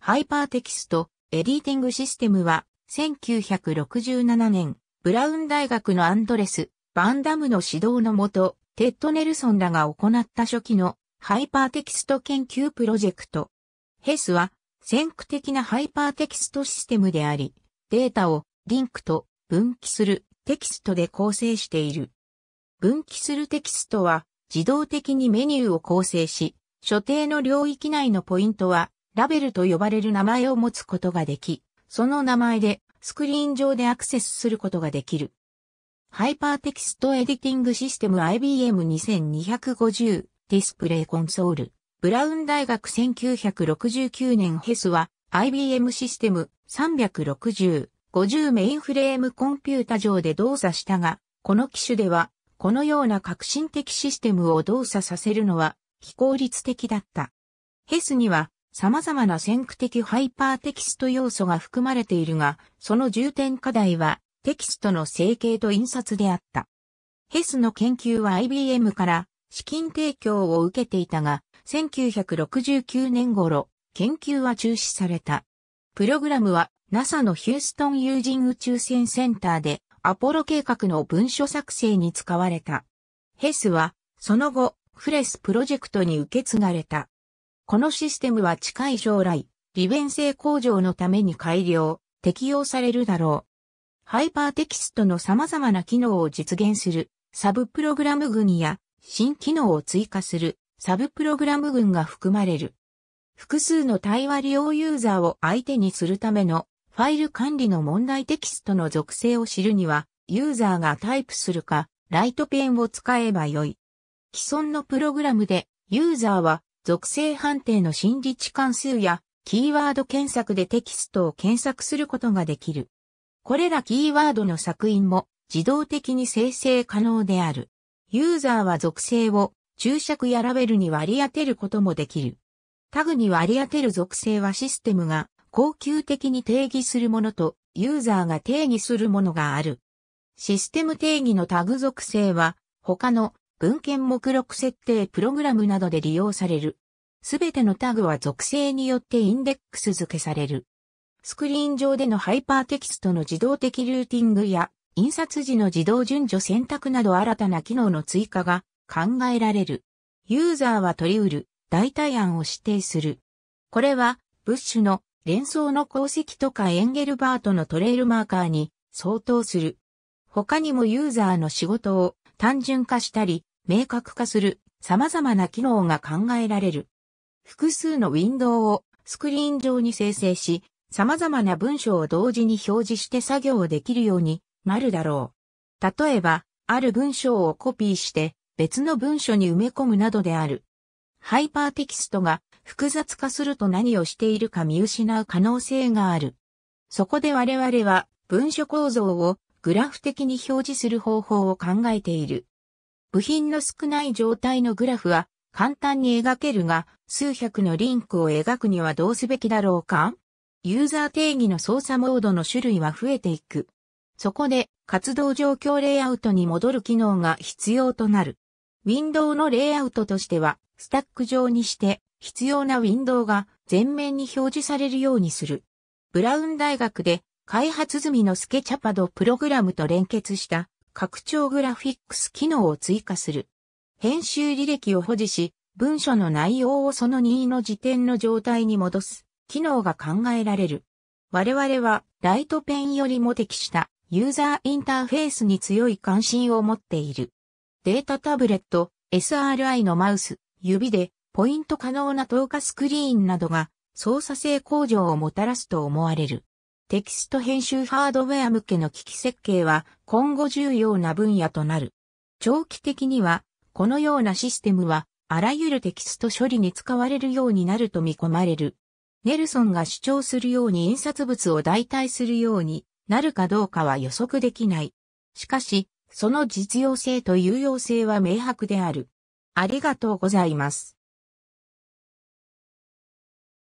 ハイパーテキスト、エディティングシステムは、1967年、ブラウン大学のアンドレス、バンダムの指導のもと、テッド・ネルソンらが行った初期のハイパーテキスト研究プロジェクト。ヘスは、先駆的なハイパーテキストシステムであり、データをリンクと分岐するテキストで構成している。分岐するテキストは自動的にメニューを構成し、所定の領域内のポイントはラベルと呼ばれる名前を持つことができ、その名前でスクリーン上でアクセスすることができる。ハイパーテキストエディティングシステム IBM2250 ディスプレイコンソール。ブラウン大学1969年ヘスは IBM システム360、50メインフレームコンピュータ上で動作したが、この機種ではこのような革新的システムを動作させるのは非効率的だった。ヘスには様々な先駆的ハイパーテキスト要素が含まれているが、その重点課題はテキストの成形と印刷であった。ヘスの研究は IBM から資金提供を受けていたが、1969年頃、研究は中止された。プログラムは NASA のヒューストン有人宇宙船センターでアポロ計画の文書作成に使われた。ヘスは、その後、フレスプロジェクトに受け継がれた。このシステムは近い将来、利便性向上のために改良、適用されるだろう。ハイパーテキストの様々な機能を実現するサブプログラム群や新機能を追加するサブプログラム群が含まれる。複数の対話利用ユーザーを相手にするためのファイル管理の問題テキストの属性を知るには、ユーザーがタイプするか、ライトペンを使えばよい。既存のプログラムで、ユーザーは属性判定の新理値関数やキーワード検索でテキストを検索することができる。これらキーワードの作品も自動的に生成可能である。ユーザーは属性を注釈やラベルに割り当てることもできる。タグに割り当てる属性はシステムが恒久的に定義するものとユーザーが定義するものがある。システム定義のタグ属性は他の文献目録設定プログラムなどで利用される。すべてのタグは属性によってインデックス付けされる。スクリーン上でのハイパーテキストの自動的ルーティングや印刷時の自動順序選択など新たな機能の追加が考えられる。ユーザーは取り得る代替案を指定する。これはブッシュの連想の功績とかエンゲルバートのトレイルマーカーに相当する。他にもユーザーの仕事を単純化したり、明確化する様々な機能が考えられる。複数のウィンドウをスクリーン上に生成し、様々な文章を同時に表示して作業をできるようになるだろう。例えば、ある文章をコピーして別の文書に埋め込むなどである。ハイパーテキストが複雑化すると何をしているか見失う可能性がある。そこで我々は文書構造をグラフ的に表示する方法を考えている。部品の少ない状態のグラフは簡単に描けるが、数百のリンクを描くにはどうすべきだろうかユーザー定義の操作モードの種類は増えていく。そこで活動状況レイアウトに戻る機能が必要となる。ウィンドウのレイアウトとしては、スタック上にして必要なウィンドウが全面に表示されるようにする。ブラウン大学で開発済みのスケチャパドプログラムと連結した拡張グラフィックス機能を追加する。編集履歴を保持し、文書の内容をその任意の時点の状態に戻す機能が考えられる。我々はライトペンよりも適したユーザーインターフェースに強い関心を持っている。データタブレット、SRI のマウス、指でポイント可能な透過スクリーンなどが操作性向上をもたらすと思われる。テキスト編集ハードウェア向けの機器設計は今後重要な分野となる。長期的には、このようなシステムは、あらゆるテキスト処理に使われるようになると見込まれる。ネルソンが主張するように印刷物を代替するようになるかどうかは予測できない。しかし、その実用性と有用性は明白である。ありがとうございます。